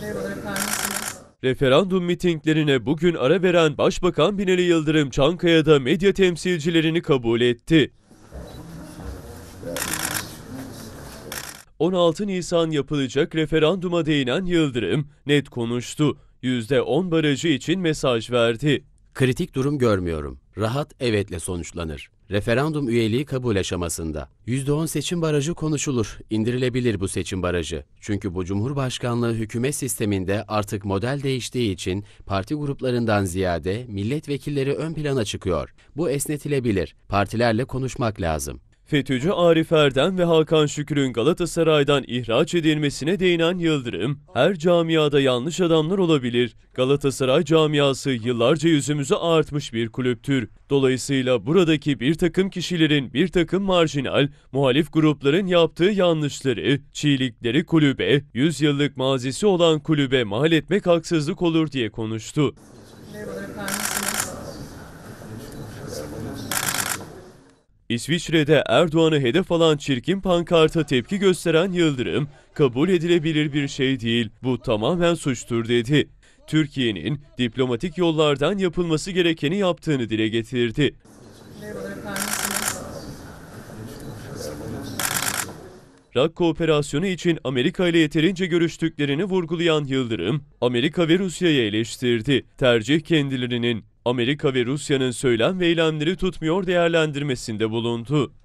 Merhabalar efendim. Referandum mitinglerine bugün ara veren Başbakan Binali Yıldırım Çankaya'da medya temsilcilerini kabul etti. 16 Nisan yapılacak referanduma değinen Yıldırım net konuştu. %10 barajı için mesaj verdi. Kritik durum görmüyorum rahat evetle sonuçlanır. Referandum üyeliği kabul aşamasında. %10 seçim barajı konuşulur, indirilebilir bu seçim barajı. Çünkü bu Cumhurbaşkanlığı hükümet sisteminde artık model değiştiği için parti gruplarından ziyade milletvekilleri ön plana çıkıyor. Bu esnetilebilir, partilerle konuşmak lazım. FETÖ'cü Arif Erdem ve Hakan Şükür'ün Galatasaray'dan ihraç edilmesine değinen Yıldırım, her camiada yanlış adamlar olabilir. Galatasaray camiası yıllarca yüzümüzü artmış bir kulüptür. Dolayısıyla buradaki bir takım kişilerin bir takım marjinal, muhalif grupların yaptığı yanlışları, çiğlikleri kulübe, 100 yıllık mazisi olan kulübe mal etmek haksızlık olur diye konuştu. Merhaba efendim. İsviçre'de Erdoğan'ı hedef alan çirkin pankarta tepki gösteren Yıldırım, kabul edilebilir bir şey değil, bu tamamen suçtur dedi. Türkiye'nin diplomatik yollardan yapılması gerekeni yaptığını dile getirdi. Rak kooperasyonu için Amerika ile yeterince görüştüklerini vurgulayan Yıldırım, Amerika ve Rusya'yı eleştirdi. Tercih kendilerinin Amerika ve Rusya'nın söylem ve eylemleri tutmuyor değerlendirmesinde bulundu.